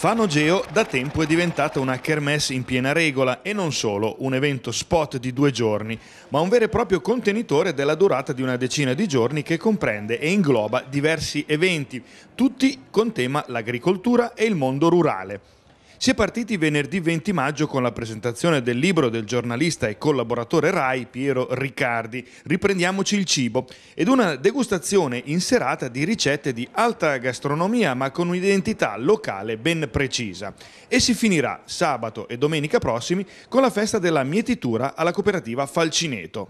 Fanogeo da tempo è diventata una kermesse in piena regola e non solo un evento spot di due giorni, ma un vero e proprio contenitore della durata di una decina di giorni che comprende e ingloba diversi eventi, tutti con tema l'agricoltura e il mondo rurale. Si è partiti venerdì 20 maggio con la presentazione del libro del giornalista e collaboratore RAI Piero Riccardi, Riprendiamoci il cibo, ed una degustazione in serata di ricette di alta gastronomia ma con un'identità locale ben precisa. E si finirà sabato e domenica prossimi con la festa della mietitura alla cooperativa Falcineto.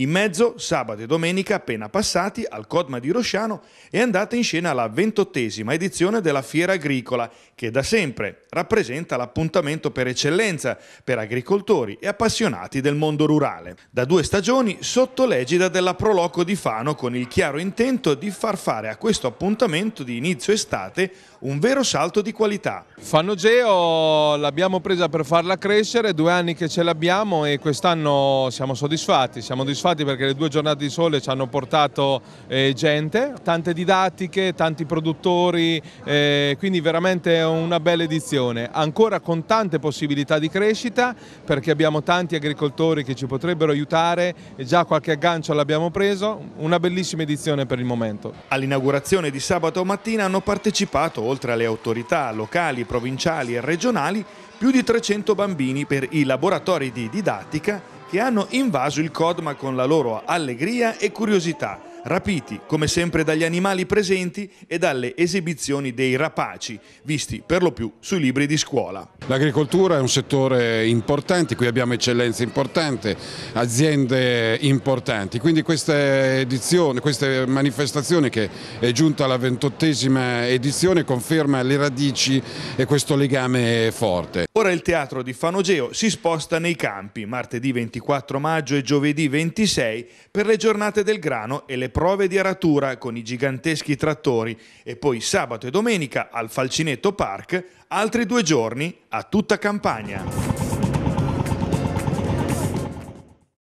In mezzo, sabato e domenica appena passati, al Codma di Rosciano è andata in scena la ventottesima edizione della Fiera Agricola, che da sempre rappresenta l'appuntamento per eccellenza per agricoltori e appassionati del mondo rurale. Da due stagioni sotto l'egida della Proloco di Fano con il chiaro intento di far fare a questo appuntamento di inizio estate un vero salto di qualità. Fano Geo l'abbiamo presa per farla crescere, due anni che ce l'abbiamo e quest'anno siamo soddisfatti, siamo soddisfatti soddisfatti perché le due giornate di sole ci hanno portato eh, gente, tante didattiche, tanti produttori, eh, quindi veramente una bella edizione, ancora con tante possibilità di crescita perché abbiamo tanti agricoltori che ci potrebbero aiutare e già qualche aggancio l'abbiamo preso, una bellissima edizione per il momento. All'inaugurazione di sabato mattina hanno partecipato, oltre alle autorità locali, provinciali e regionali, più di 300 bambini per i laboratori di didattica che hanno invaso il Codma con la loro allegria e curiosità rapiti come sempre dagli animali presenti e dalle esibizioni dei rapaci, visti per lo più sui libri di scuola. L'agricoltura è un settore importante, qui abbiamo eccellenze importanti, aziende importanti, quindi questa edizioni, queste manifestazioni che è giunta alla ventottesima edizione conferma le radici e questo legame forte. Ora il teatro di Fanogeo si sposta nei campi, martedì 24 maggio e giovedì 26 per le giornate del grano e le prove di aratura con i giganteschi trattori e poi sabato e domenica al Falcinetto Park altri due giorni a tutta campagna.